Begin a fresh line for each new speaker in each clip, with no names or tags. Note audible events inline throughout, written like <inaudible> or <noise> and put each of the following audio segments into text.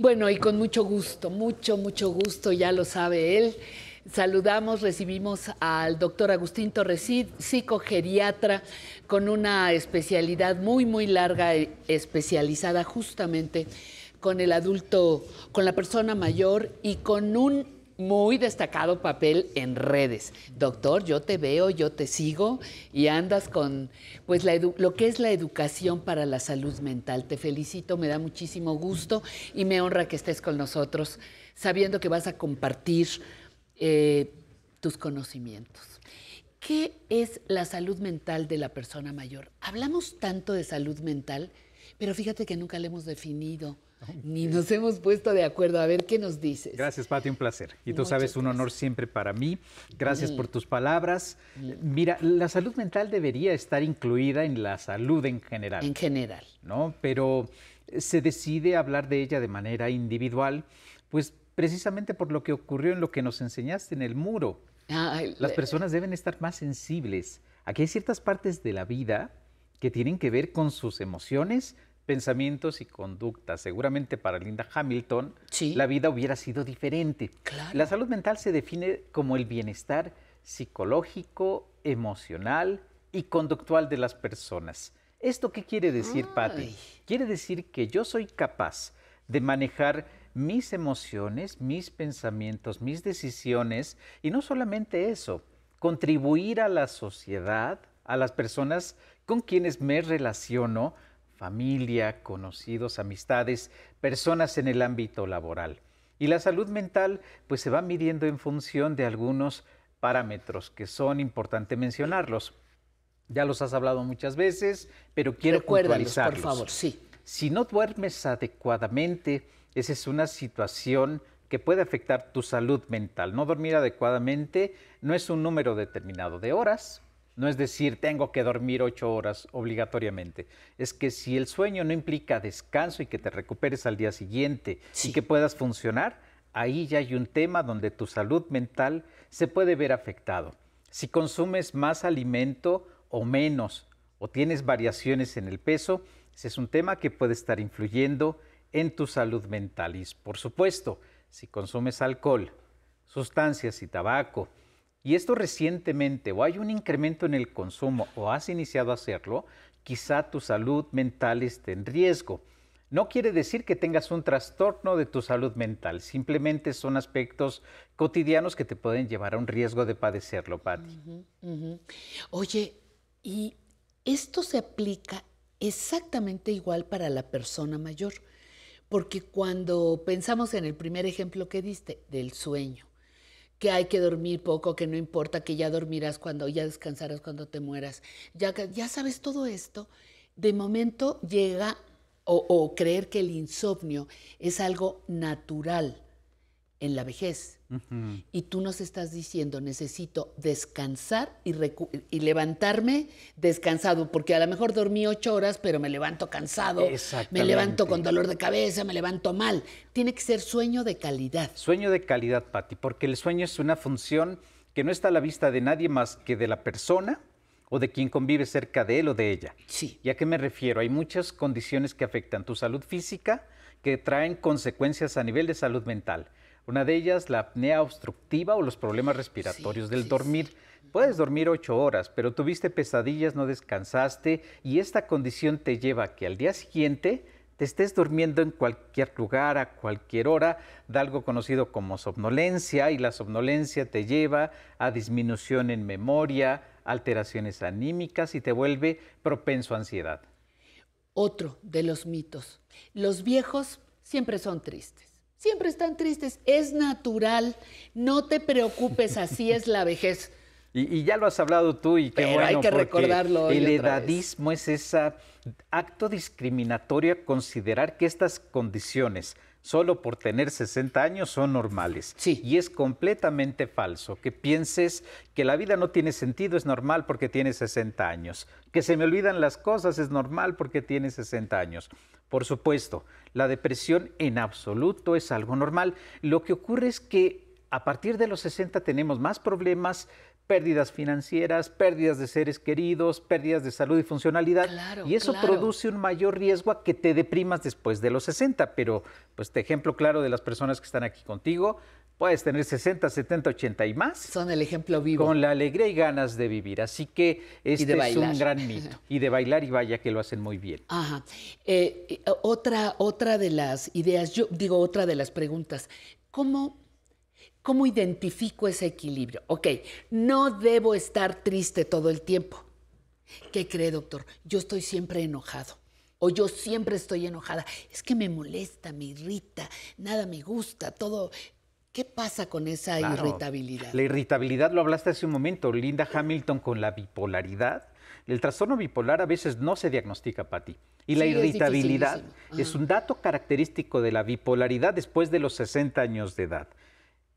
Bueno, y con mucho gusto, mucho, mucho gusto, ya lo sabe él. Saludamos, recibimos al doctor Agustín Torresid, psicogeriatra con una especialidad muy, muy larga, especializada justamente con el adulto, con la persona mayor y con un muy destacado papel en redes. Doctor, yo te veo, yo te sigo y andas con pues lo que es la educación para la salud mental. Te felicito, me da muchísimo gusto y me honra que estés con nosotros sabiendo que vas a compartir eh, tus conocimientos. ¿Qué es la salud mental de la persona mayor? Hablamos tanto de salud mental, pero fíjate que nunca la hemos definido. Ni nos hemos puesto de acuerdo. A ver qué nos dices.
Gracias, Pati, un placer. Y tú sabes, un honor siempre para mí. Gracias por mm. tus palabras. Mm. Mira, la salud mental debería estar incluida en la salud en general. En general. ¿No? Pero eh, se decide hablar de ella de manera individual, pues precisamente por lo que ocurrió en lo que nos enseñaste en el muro.
Las
personas deben estar más sensibles. Aquí hay ciertas partes de la vida que tienen que ver con sus emociones, pensamientos y conductas. Seguramente para Linda Hamilton la vida hubiera sido diferente. La salud mental se define como el bienestar psicológico, emocional y conductual de las personas. ¿Esto qué quiere decir, Patty? Quiere decir que yo soy capaz de manejar mis emociones, mis pensamientos, mis decisiones y no solamente eso, contribuir a la sociedad, a las personas con quienes me relaciono, familia, conocidos, amistades, personas en el ámbito laboral. Y la salud mental pues se va midiendo en función de algunos parámetros que son importante mencionarlos. Ya los has hablado muchas veces, pero quiero puntualizarlos. por favor, sí. Si no duermes adecuadamente, esa es una situación que puede afectar tu salud mental. No dormir adecuadamente no es un número determinado de horas, no es decir, tengo que dormir ocho horas obligatoriamente. Es que si el sueño no implica descanso y que te recuperes al día siguiente y que puedas funcionar, ahí ya hay un tema donde tu salud mental se puede ver afectado. Si consumes más alimento o menos, o tienes variaciones en el peso, ese es un tema que puede estar influyendo en tu salud mental. Y por supuesto, si consumes alcohol, sustancias y tabaco, y esto recientemente, o hay un incremento en el consumo, o has iniciado a hacerlo, quizá tu salud mental esté en riesgo. No quiere decir que tengas un trastorno de tu salud mental, simplemente son aspectos cotidianos que te pueden llevar a un riesgo de padecerlo, Patti.
Oye, y esto se aplica exactamente igual para la persona mayor, porque cuando pensamos en el primer ejemplo que diste, del sueño, que hay que dormir poco, que no importa, que ya dormirás cuando, ya descansarás cuando te mueras. Ya, ya sabes todo esto, de momento llega o, o creer que el insomnio es algo natural en la vejez. Y tú nos estás diciendo, necesito descansar y, levantarme descansado, porque a lo mejor dormí ocho horas, pero me levanto cansado, me levanto con dolor de cabeza, me levanto mal. Tiene que ser sueño de calidad.
Sueño de calidad, Patti, porque el sueño es una función que no está a la vista de nadie más que de la persona o de quien convive cerca de él o de ella. Sí. ¿Y a qué me refiero? Hay muchas condiciones que afectan tu salud física que traen consecuencias a nivel de salud mental. Una de ellas, la apnea obstructiva o los problemas respiratorios del dormir. Puedes dormir ocho horas, pero tuviste pesadillas, no descansaste y esta condición te lleva a que al día siguiente te estés durmiendo en cualquier lugar, a cualquier hora, da algo conocido como somnolencia y la somnolencia te lleva a disminución en memoria, alteraciones anímicas y te vuelve propenso a ansiedad.
Otro de los mitos. Los viejos siempre son tristes. Siempre están tristes, es natural, no te preocupes, así es la vejez. <laughs>
Y, ya lo has hablado tú y qué bueno, hay que recordarlo. el edadismo es ese acto discriminatorio considerar que estas condiciones solo por tener 60 años son normales. Sí. Y es completamente falso que pienses que la vida no tiene sentido, es normal porque tiene 60 años. Que se me olvidan las cosas, es normal porque tiene 60 años. Por supuesto, la depresión en absoluto es algo normal. Lo que ocurre es que a partir de los 60 tenemos más problemas pérdidas financieras, pérdidas de seres queridos, pérdidas de salud y funcionalidad. y eso produce un mayor riesgo a que te deprimas después de los 60. Pero, pues, te ejemplo claro de las personas que están aquí contigo, puedes tener 60, 70, 80 y más. Son el ejemplo vivo. Con la alegría y ganas de vivir. Así que este es un gran <laughs> mito. Y de bailar y vaya que lo hacen muy bien.
Ajá. Eh, eh, otra, otra de las ideas, yo digo otra de las preguntas. ¿Cómo ¿Cómo identifico ese equilibrio? Ok, no debo estar triste todo el tiempo. ¿Qué cree, doctor? Yo estoy siempre enojado. O yo siempre estoy enojada. Es que me molesta, me irrita, nada me gusta, todo. ¿Qué pasa con esa irritabilidad?
La irritabilidad lo hablaste hace un momento, Linda Hamilton, con la bipolaridad. El trastorno bipolar a veces no se diagnostica, para ti Y la irritabilidad es un dato característico de la bipolaridad después de los 60 años de edad.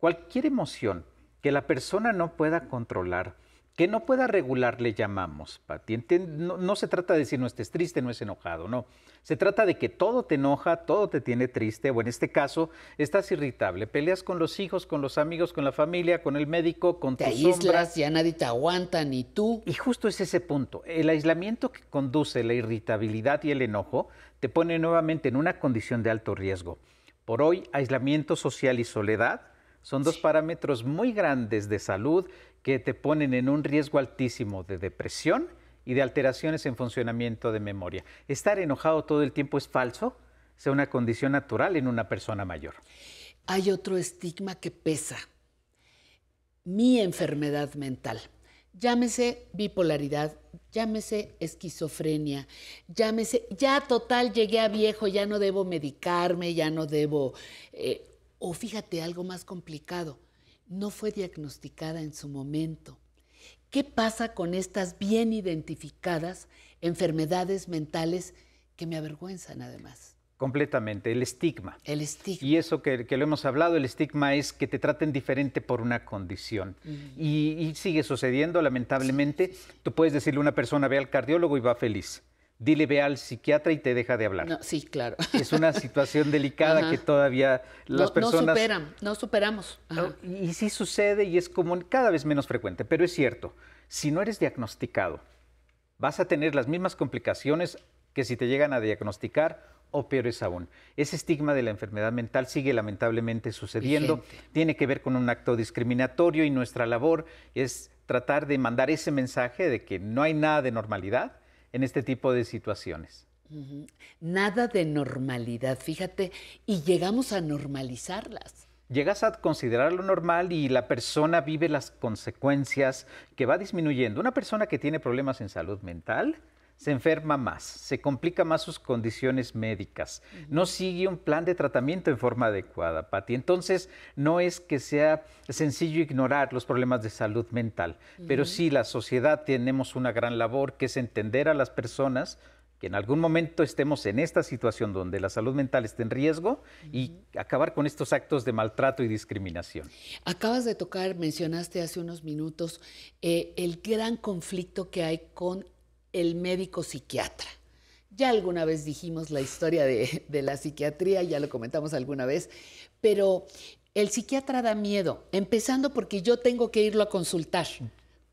Cualquier emoción que la persona no pueda controlar, que no pueda regular, le llamamos, Pati. No, se trata de decir no estés triste, no es enojado, no. Se trata de que todo te enoja, todo te tiene triste, o en este caso, estás irritable. Peleas con los hijos, con los amigos, con la familia, con el médico, con te tu aíslas, ya nadie te aguanta, ni tú. Y justo es ese punto. El aislamiento que conduce la irritabilidad y el enojo te pone nuevamente en una condición de alto riesgo. Por hoy, aislamiento social y soledad son dos parámetros muy grandes de salud que te ponen en un riesgo altísimo de depresión y de alteraciones en funcionamiento de memoria. ¿Estar enojado todo el tiempo es falso? ¿Es una condición natural en una persona mayor.
Hay otro estigma que pesa. Mi enfermedad mental. Llámese bipolaridad, llámese esquizofrenia, llámese, ya total, llegué a viejo, ya no debo medicarme, ya no debo eh, o fíjate, algo más complicado, no fue diagnosticada en su momento. ¿Qué pasa con estas bien identificadas enfermedades mentales que me avergüenzan además?
Completamente, el estigma. El estigma. Y eso que, lo hemos hablado, el estigma es que te traten diferente por una condición. y, sigue sucediendo, lamentablemente. Tú puedes decirle a una persona, ve al cardiólogo y va feliz dile ve al psiquiatra y te deja de hablar. No,
sí, claro. Es
una <laughs> situación
delicada que
todavía las no, personas... No superan,
no superamos.
Y sí sucede y es como cada vez menos frecuente, pero es cierto, si no eres diagnosticado, vas a tener las mismas complicaciones que si te llegan a diagnosticar o es aún. Ese estigma de la enfermedad mental sigue lamentablemente sucediendo, tiene que ver con un acto discriminatorio y nuestra labor es tratar de mandar ese mensaje de que no hay nada de normalidad, en este tipo de situaciones.
Nada de normalidad, fíjate, y llegamos a normalizarlas.
Llegas a considerarlo normal y la persona vive las consecuencias que va disminuyendo. Una persona que tiene problemas en salud mental, se enferma más, se complica más sus condiciones médicas, no sigue un plan de tratamiento en forma adecuada, Pati. Entonces, no es que sea sencillo ignorar los problemas de salud mental, pero sí la sociedad tenemos una gran labor que es entender a las personas que en algún momento estemos en esta situación donde la salud mental esté en riesgo y acabar con estos actos de maltrato y discriminación.
Acabas de tocar, mencionaste hace unos minutos, eh, el gran conflicto que hay con el médico psiquiatra. Ya alguna vez dijimos la historia de, la psiquiatría, ya lo comentamos alguna vez, pero el psiquiatra da miedo, empezando porque yo tengo que irlo a consultar.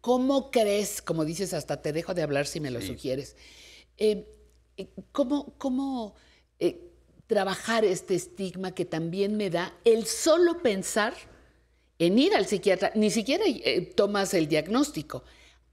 ¿Cómo crees? Como dices, hasta te dejo de hablar si me lo sugieres. Em, eh, ¿Cómo, cómo eh, trabajar este estigma que también me da el solo pensar en ir al psiquiatra? Ni siquiera eh, tomas el diagnóstico.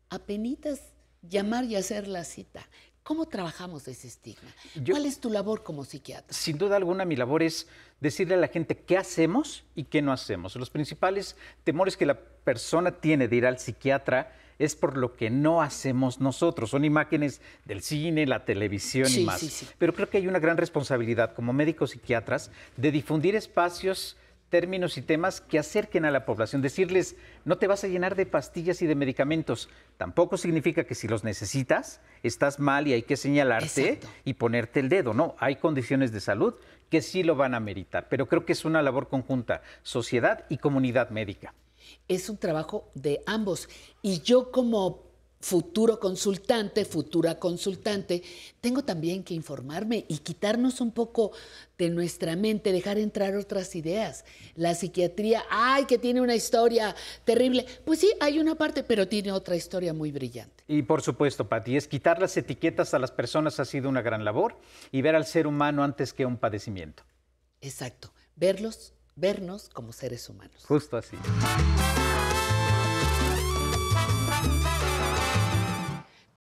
Apenitas llamar y hacer la cita. ¿Cómo trabajamos ese estigma? ¿Cuál es tu labor como psiquiatra?
Sin duda alguna, mi labor es decirle a la gente qué hacemos y qué no hacemos. Los principales temores que la persona tiene de ir al psiquiatra es por lo que no hacemos nosotros. Son imágenes del cine, la televisión y más. Pero creo que hay una gran responsabilidad como médicos psiquiatras de difundir espacios términos y temas que acerquen a la población. Decirles, no te vas a llenar de pastillas y de medicamentos. Tampoco significa que si los necesitas, estás mal y hay que señalarte y ponerte el dedo. No, hay condiciones de salud que sí lo van a meritar. Pero creo que es una labor conjunta, sociedad y comunidad médica.
Es un trabajo de ambos. Y yo como futuro consultante, futura consultante, tengo también que informarme y quitarnos un poco de nuestra mente, dejar entrar otras ideas. La psiquiatría, ay, que tiene una historia terrible. Pues sí, hay una parte, pero tiene otra historia muy brillante.
Y por supuesto, Pati, es quitar las etiquetas a las personas ha sido una gran labor y ver al ser humano antes que un padecimiento.
Exacto, verlos, vernos como seres humanos.
Justo así.